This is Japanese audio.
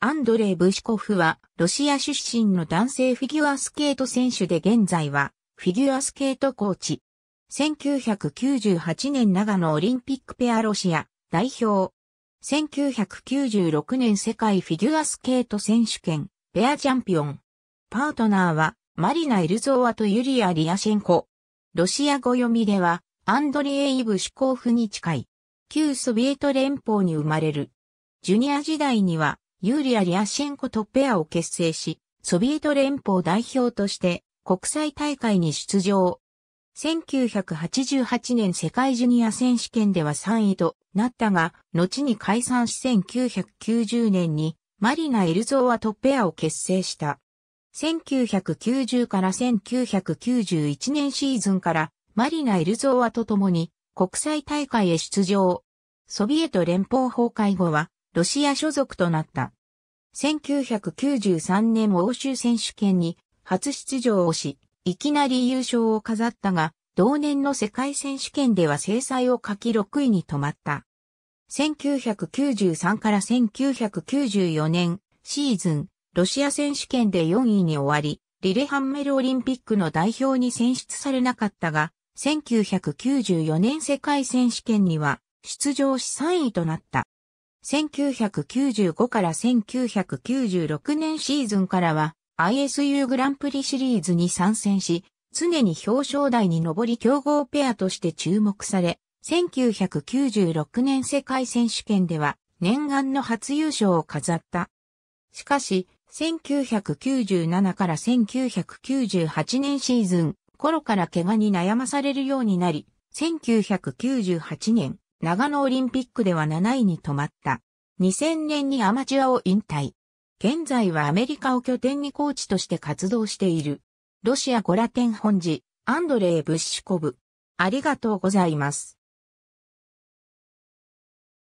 アンドレイ・ブシコフは、ロシア出身の男性フィギュアスケート選手で現在は、フィギュアスケートコーチ。1998年長野オリンピックペアロシア代表。1996年世界フィギュアスケート選手権ペアチャンピオン。パートナーは、マリナ・イルゾーワとユリア・リアシェンコ。ロシア語読みでは、アンドリエイ・ブシコフに近い。旧ソビエト連邦に生まれる。ジュニア時代には、ユーリア・リアシェンコとペアを結成し、ソビエト連邦代表として国際大会に出場。1988年世界ジュニア選手権では3位となったが、後に解散し1990年にマリナ・エルゾーアとペアを結成した。1990から1991年シーズンからマリナ・エルゾーアと共に国際大会へ出場。ソビエト連邦崩壊後はロシア所属となった。1993年欧州選手権に初出場をし、いきなり優勝を飾ったが、同年の世界選手権では制裁を書き6位に止まった。1993から1994年シーズン、ロシア選手権で4位に終わり、リレハンメルオリンピックの代表に選出されなかったが、1994年世界選手権には出場し3位となった。1995から1996年シーズンからは ISU グランプリシリーズに参戦し、常に表彰台に上り強豪ペアとして注目され、1996年世界選手権では念願の初優勝を飾った。しかし、1997から1998年シーズン頃から怪我に悩まされるようになり、1998年長野オリンピックでは7位に止まった。2000年にアマチュアを引退。現在はアメリカを拠点にコーチとして活動している。ロシアゴラテン本寺、アンドレイ・ブッシュコブ。ありがとうございます。